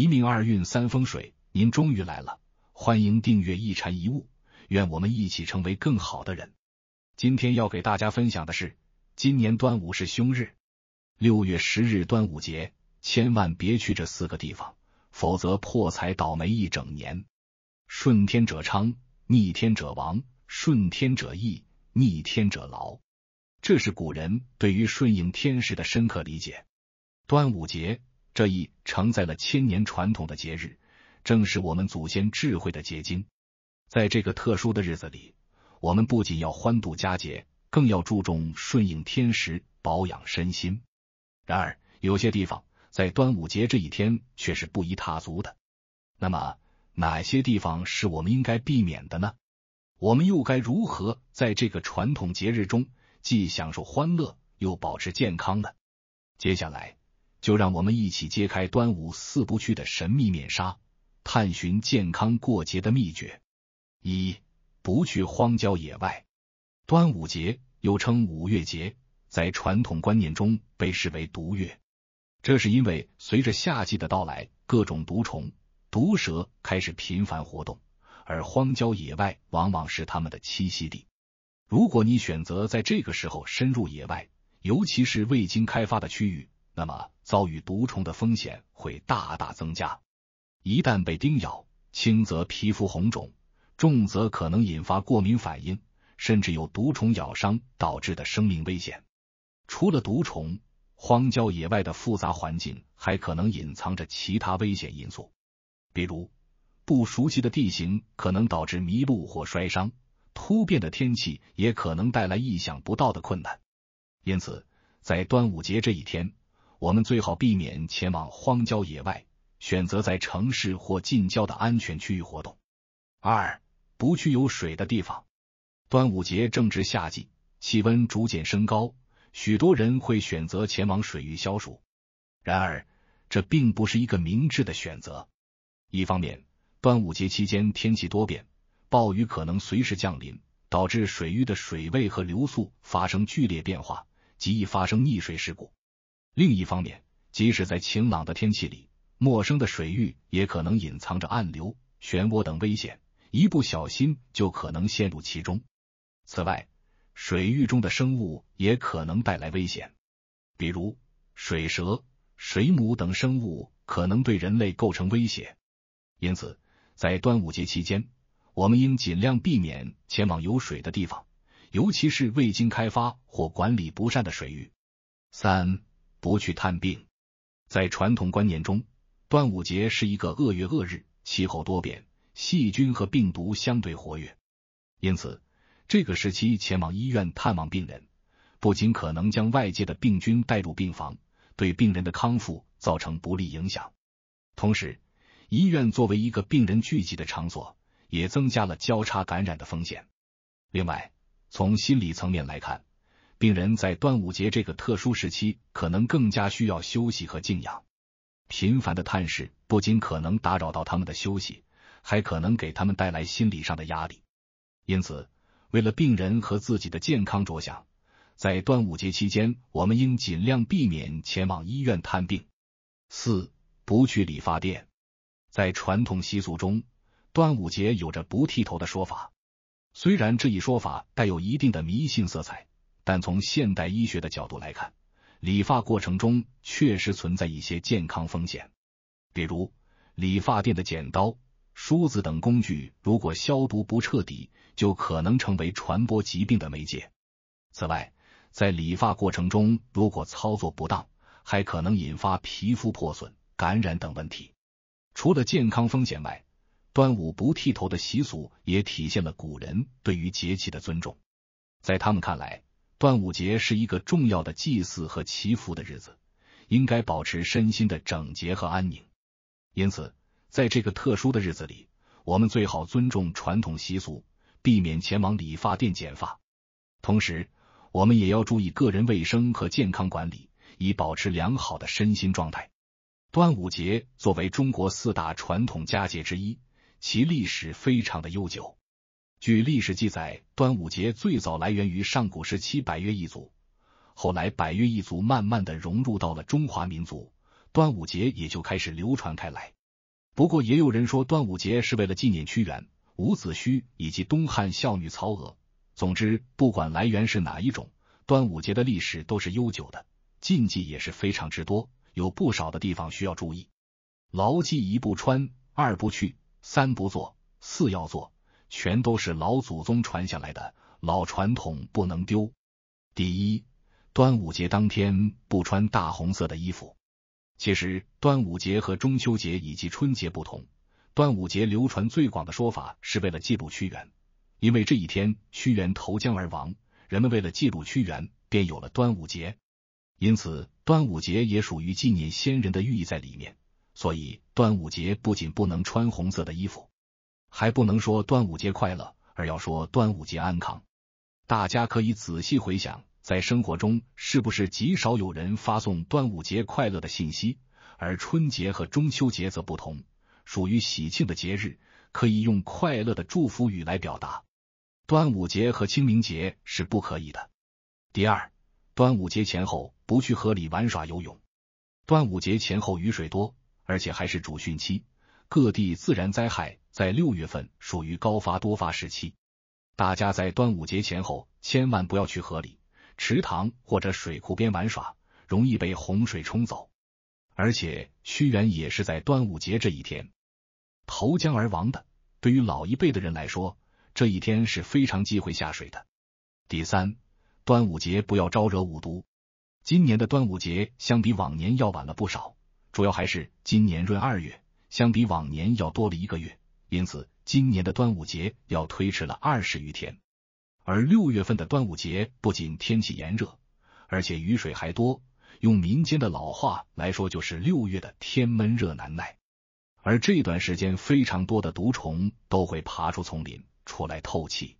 一命二运三风水，您终于来了，欢迎订阅一禅一悟，愿我们一起成为更好的人。今天要给大家分享的是，今年端午是凶日，六月十日端午节，千万别去这四个地方，否则破财倒霉一整年。顺天者昌，逆天者亡；顺天者易，逆天者劳。这是古人对于顺应天时的深刻理解。端午节。这一承载了千年传统的节日，正是我们祖先智慧的结晶。在这个特殊的日子里，我们不仅要欢度佳节，更要注重顺应天时，保养身心。然而，有些地方在端午节这一天却是不宜踏足的。那么，哪些地方是我们应该避免的呢？我们又该如何在这个传统节日中既享受欢乐又保持健康呢？接下来。就让我们一起揭开端午四不去的神秘面纱，探寻健康过节的秘诀。一、不去荒郊野外。端午节又称五月节，在传统观念中被视为毒月，这是因为随着夏季的到来，各种毒虫、毒蛇开始频繁活动，而荒郊野外往往是它们的栖息地。如果你选择在这个时候深入野外，尤其是未经开发的区域，那么，遭遇毒虫的风险会大大增加。一旦被叮咬，轻则皮肤红肿，重则可能引发过敏反应，甚至有毒虫咬伤导致的生命危险。除了毒虫，荒郊野外的复杂环境还可能隐藏着其他危险因素，比如不熟悉的地形可能导致迷路或摔伤，突变的天气也可能带来意想不到的困难。因此，在端午节这一天，我们最好避免前往荒郊野外，选择在城市或近郊的安全区域活动。二，不去有水的地方。端午节正值夏季，气温逐渐升高，许多人会选择前往水域消暑。然而，这并不是一个明智的选择。一方面，端午节期间天气多变，暴雨可能随时降临，导致水域的水位和流速发生剧烈变化，极易发生溺水事故。另一方面，即使在晴朗的天气里，陌生的水域也可能隐藏着暗流、漩涡等危险，一不小心就可能陷入其中。此外，水域中的生物也可能带来危险，比如水蛇、水母等生物可能对人类构成威胁。因此，在端午节期间，我们应尽量避免前往有水的地方，尤其是未经开发或管理不善的水域。三不去探病，在传统观念中，端午节是一个恶月恶日，气候多变，细菌和病毒相对活跃。因此，这个时期前往医院探望病人，不仅可能将外界的病菌带入病房，对病人的康复造成不利影响；同时，医院作为一个病人聚集的场所，也增加了交叉感染的风险。另外，从心理层面来看，病人在端午节这个特殊时期，可能更加需要休息和静养。频繁的探视不仅可能打扰到他们的休息，还可能给他们带来心理上的压力。因此，为了病人和自己的健康着想，在端午节期间，我们应尽量避免前往医院探病。四、不去理发店。在传统习俗中，端午节有着不剃头的说法。虽然这一说法带有一定的迷信色彩。但从现代医学的角度来看，理发过程中确实存在一些健康风险，比如理发店的剪刀、梳子等工具如果消毒不彻底，就可能成为传播疾病的媒介。此外，在理发过程中如果操作不当，还可能引发皮肤破损、感染等问题。除了健康风险外，端午不剃头的习俗也体现了古人对于节气的尊重，在他们看来。端午节是一个重要的祭祀和祈福的日子，应该保持身心的整洁和安宁。因此，在这个特殊的日子里，我们最好尊重传统习俗，避免前往理发店剪发。同时，我们也要注意个人卫生和健康管理，以保持良好的身心状态。端午节作为中国四大传统佳节之一，其历史非常的悠久。据历史记载，端午节最早来源于上古时期百越一族，后来百越一族慢慢的融入到了中华民族，端午节也就开始流传开来。不过也有人说，端午节是为了纪念屈原、伍子胥以及东汉孝女曹娥。总之，不管来源是哪一种，端午节的历史都是悠久的，禁忌也是非常之多，有不少的地方需要注意。牢记：一不穿，二不去，三不做，四要做。全都是老祖宗传下来的老传统，不能丢。第一，端午节当天不穿大红色的衣服。其实，端午节和中秋节以及春节不同，端午节流传最广的说法是为了记录屈原，因为这一天屈原投江而亡，人们为了记录屈原，便有了端午节。因此，端午节也属于纪念先人的寓意在里面，所以端午节不仅不能穿红色的衣服。还不能说端午节快乐，而要说端午节安康。大家可以仔细回想，在生活中是不是极少有人发送端午节快乐的信息？而春节和中秋节则不同，属于喜庆的节日，可以用快乐的祝福语来表达。端午节和清明节是不可以的。第二，端午节前后不去河里玩耍游泳。端午节前后雨水多，而且还是主汛期。各地自然灾害在六月份属于高发多发时期，大家在端午节前后千万不要去河里、池塘或者水库边玩耍，容易被洪水冲走。而且屈原也是在端午节这一天投江而亡的。对于老一辈的人来说，这一天是非常忌讳下水的。第三，端午节不要招惹五毒。今年的端午节相比往年要晚了不少，主要还是今年闰二月。相比往年要多了一个月，因此今年的端午节要推迟了二十余天。而六月份的端午节不仅天气炎热，而且雨水还多。用民间的老话来说，就是六月的天闷热难耐。而这段时间，非常多的毒虫都会爬出丛林出来透气，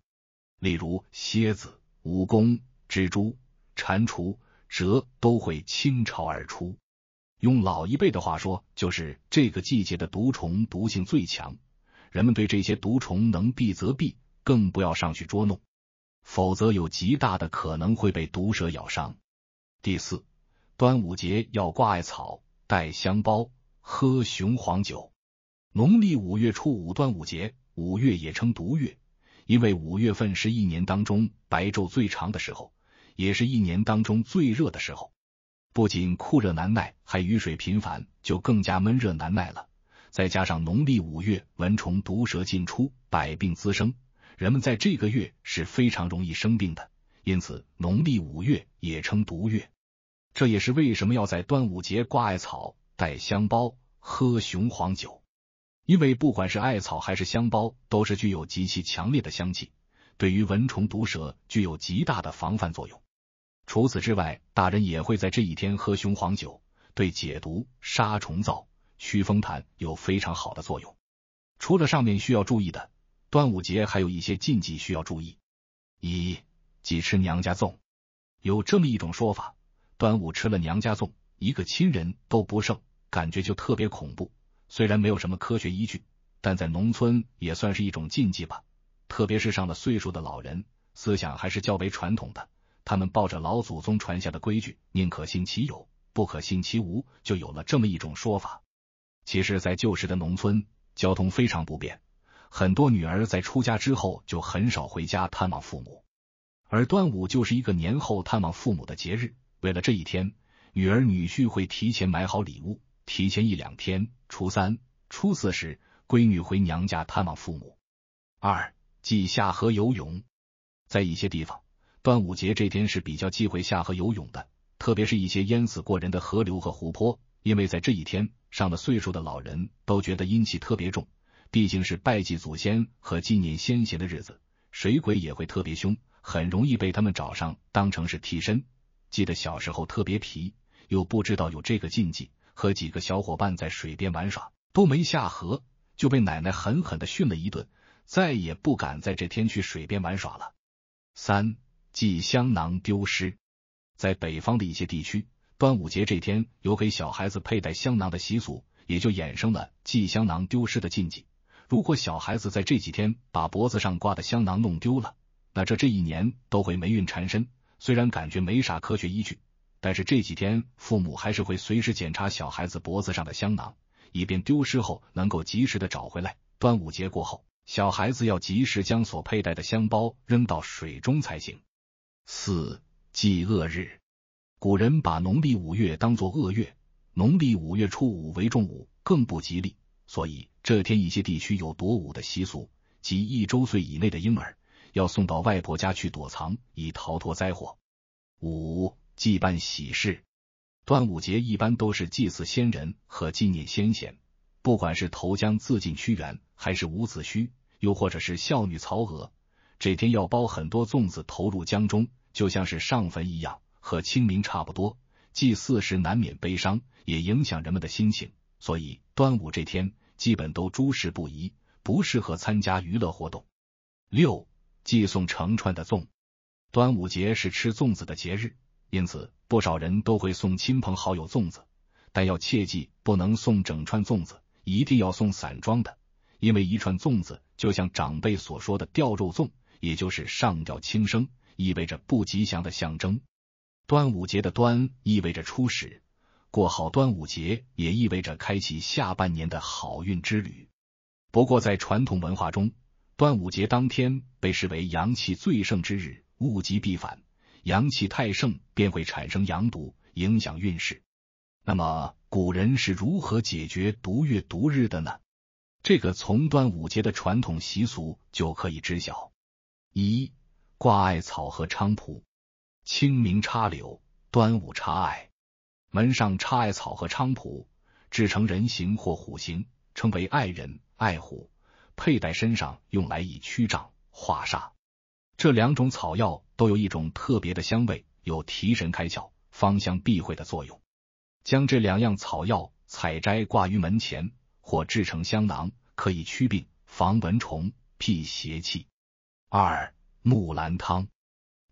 例如蝎子、蜈蚣、蜘蛛、蟾蜍、蛇都会倾巢而出。用老一辈的话说，就是这个季节的毒虫毒性最强，人们对这些毒虫能避则避，更不要上去捉弄，否则有极大的可能会被毒蛇咬伤。第四，端午节要挂艾草，带香包，喝雄黄酒。农历五月初五端午节，五月也称毒月，因为五月份是一年当中白昼最长的时候，也是一年当中最热的时候。不仅酷热难耐，还雨水频繁，就更加闷热难耐了。再加上农历五月，蚊虫毒蛇进出，百病滋生，人们在这个月是非常容易生病的。因此，农历五月也称毒月。这也是为什么要在端午节挂艾草、带香包、喝雄黄酒。因为不管是艾草还是香包，都是具有极其强烈的香气，对于蚊虫毒蛇具有极大的防范作用。除此之外，大人也会在这一天喝雄黄酒，对解毒、杀虫、燥驱风痰有非常好的作用。除了上面需要注意的，端午节还有一些禁忌需要注意。一忌吃娘家粽，有这么一种说法：端午吃了娘家粽，一个亲人都不剩，感觉就特别恐怖。虽然没有什么科学依据，但在农村也算是一种禁忌吧。特别是上了岁数的老人，思想还是较为传统的。他们抱着老祖宗传下的规矩，宁可信其有，不可信其无，就有了这么一种说法。其实，在旧时的农村，交通非常不便，很多女儿在出嫁之后就很少回家探望父母。而端午就是一个年后探望父母的节日。为了这一天，女儿女婿会提前买好礼物，提前一两天，初三、初四时，闺女回娘家探望父母。二，祭下河游泳，在一些地方。端午节这天是比较忌讳下河游泳的，特别是一些淹死过人的河流和湖泊，因为在这一天，上了岁数的老人都觉得阴气特别重，毕竟是拜祭祖先和纪念先贤的日子，水鬼也会特别凶，很容易被他们找上当成是替身。记得小时候特别皮，又不知道有这个禁忌，和几个小伙伴在水边玩耍，都没下河，就被奶奶狠狠地训了一顿，再也不敢在这天去水边玩耍了。三。寄香囊丢失，在北方的一些地区，端午节这天有给小孩子佩戴香囊的习俗，也就衍生了寄香囊丢失的禁忌。如果小孩子在这几天把脖子上挂的香囊弄丢了，那这这一年都会霉运缠身。虽然感觉没啥科学依据，但是这几天父母还是会随时检查小孩子脖子上的香囊，以便丢失后能够及时的找回来。端午节过后，小孩子要及时将所佩戴的香包扔到水中才行。四忌恶日，古人把农历五月当做恶月，农历五月初五为重五，更不吉利，所以这天一些地区有躲五的习俗，即一周岁以内的婴儿要送到外婆家去躲藏，以逃脱灾祸。五忌办喜事，端午节一般都是祭祀先人和纪念先贤，不管是投江自尽屈原，还是伍子胥，又或者是孝女曹娥。这天要包很多粽子投入江中，就像是上坟一样，和清明差不多。祭祀时难免悲伤，也影响人们的心情，所以端午这天基本都诸事不宜，不适合参加娱乐活动。六，寄送成串的粽。端午节是吃粽子的节日，因此不少人都会送亲朋好友粽子，但要切记不能送整串粽子，一定要送散装的，因为一串粽子就像长辈所说的“掉肉粽”。也就是上吊轻生，意味着不吉祥的象征。端午节的“端”意味着初始，过好端午节也意味着开启下半年的好运之旅。不过，在传统文化中，端午节当天被视为阳气最盛之日，物极必反，阳气太盛便会产生阳毒，影响运势。那么，古人是如何解决毒月毒日的呢？这个从端午节的传统习俗就可以知晓。一挂艾草和菖蒲，清明插柳，端午插艾，门上插艾草和菖蒲，制成人形或虎形，称为艾人、艾虎，佩戴身上，用来以驱瘴、化煞。这两种草药都有一种特别的香味，有提神开窍、芳香避秽的作用。将这两样草药采摘挂于门前，或制成香囊，可以驱病、防蚊虫、辟邪气。二木兰汤，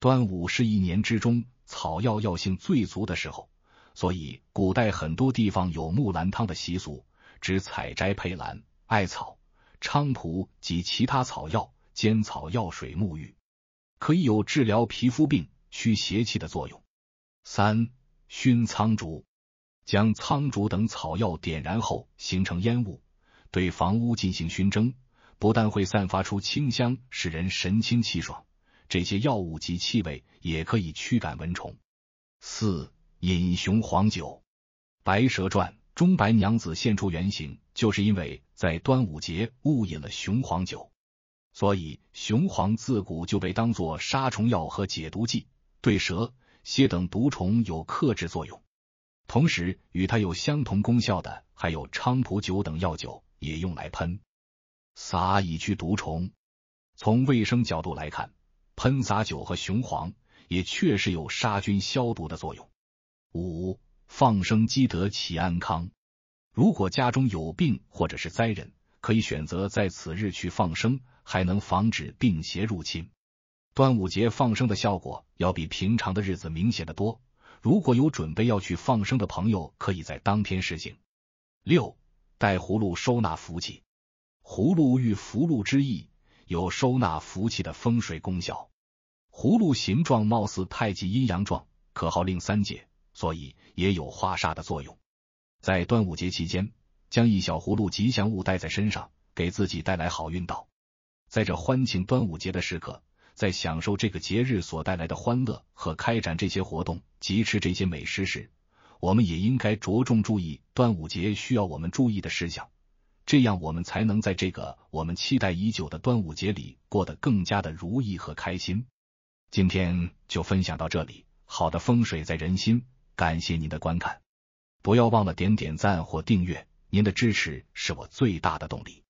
端午是一年之中草药药性最足的时候，所以古代很多地方有木兰汤的习俗，指采摘佩兰、艾草、菖蒲及其他草药煎草药水沐浴，可以有治疗皮肤病、驱邪气的作用。三熏苍竹，将苍竹等草药点燃后形成烟雾，对房屋进行熏蒸。不但会散发出清香，使人神清气爽，这些药物及气味也可以驱赶蚊虫。四饮雄黄酒，《白蛇传》中白娘子现出原形，就是因为在端午节误饮了雄黄酒。所以雄黄自古就被当做杀虫药和解毒剂，对蛇、蝎等毒虫有克制作用。同时，与它有相同功效的还有菖蒲酒等药酒，也用来喷。撒蚁驱毒虫，从卫生角度来看，喷洒酒和雄黄也确实有杀菌消毒的作用。五放生积德祈安康，如果家中有病或者是灾人，可以选择在此日去放生，还能防止病邪入侵。端午节放生的效果要比平常的日子明显的多。如果有准备要去放生的朋友，可以在当天实行。六带葫芦收纳福气。葫芦寓福禄之意，有收纳福气的风水功效。葫芦形状貌似太极阴阳状，可号令三界，所以也有化煞的作用。在端午节期间，将一小葫芦吉祥物带在身上，给自己带来好运道。在这欢庆端午节的时刻，在享受这个节日所带来的欢乐和开展这些活动、即吃这些美食时，我们也应该着重注意端午节需要我们注意的事项。这样，我们才能在这个我们期待已久的端午节里过得更加的如意和开心。今天就分享到这里。好的风水在人心，感谢您的观看。不要忘了点点赞或订阅，您的支持是我最大的动力。